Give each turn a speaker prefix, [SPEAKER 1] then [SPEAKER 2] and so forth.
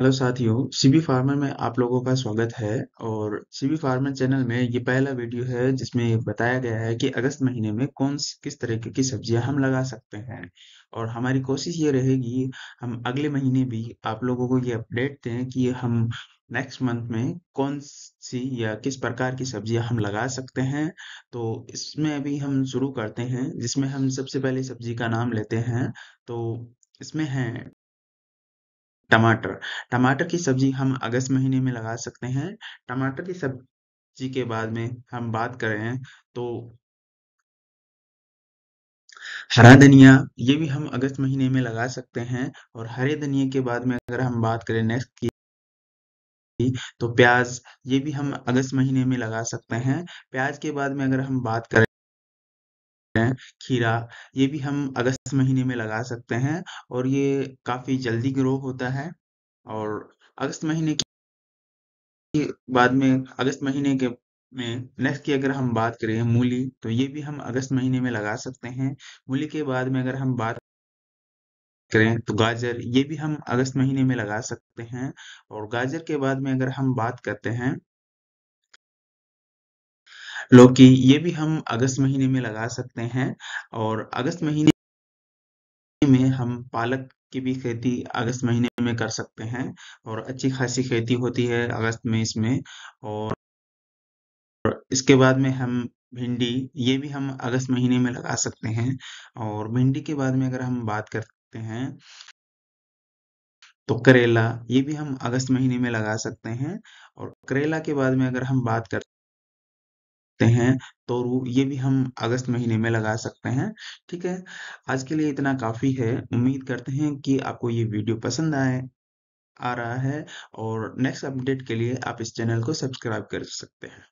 [SPEAKER 1] hello साथियों CB farmer में आप लोगों का स्वागत है और सीबी फार्मर चैनल में ये पहला वीडियो है जिसमें बताया गया है कि अगस्त महीने में कौन किस तरीके की सब्जियां हम लगा सकते हैं और हमारी कोशिश ये रहेगी हम अगले महीने भी आप लोगों को ये अपडेट दें कि हम नेक्स्ट मंथ में कौन सी या किस प्रकार की सब्जियां हम लगा सकते हैं तो इसमें अभी हम शुरू करते हैं जिसमें हम सबसे पहले सब्जी का नाम लेते हैं तो इसमें है टमाटर टमाटर की सब्जी हम अगस्त महीने में लगा सकते हैं टमाटर की सब्जी के बाद में हम बात करें तो हरा धनिया ये भी हम अगस्त महीने में लगा सकते हैं और हरे धनिया के बाद में अगर हम बात करें नेक्स्ट की तो प्याज ये भी हम अगस्त महीने में लगा सकते हैं प्याज के बाद में अगर हम बात करें हैं खीरा ये भी हम अगस्त महीने में लगा सकते हैं और ये काफ़ी जल्दी ग्रो होता है और अगस्त महीने के बाद में अगस्त महीने के में नेक्स्ट की अगर हम बात करें मूली तो ये भी हम अगस्त महीने में लगा सकते हैं मूली के बाद में अगर हम बात करें तो गाजर ये भी हम अगस्त महीने में लगा सकते हैं और गाजर के बाद में अगर हम बात करते हैं लौकी ये भी हम अगस्त महीने में लगा सकते हैं और अगस्त महीने में हम पालक की भी खेती अगस्त महीने में कर सकते हैं और अच्छी खासी खेती होती है अगस्त में इसमें और इसके बाद में हम भिंडी ये भी हम अगस्त महीने में लगा सकते हैं और भिंडी के बाद में अगर हम बात करते हैं तो करेला ये भी हम अगस्त महीने में लगा सकते हैं और करेला के बाद में अगर हम बात करते सकते हैं तो ये भी हम अगस्त महीने में लगा सकते हैं ठीक है आज के लिए इतना काफी है उम्मीद करते हैं कि आपको ये वीडियो पसंद आए आ रहा है और नेक्स्ट अपडेट के लिए आप इस चैनल को सब्सक्राइब कर सकते हैं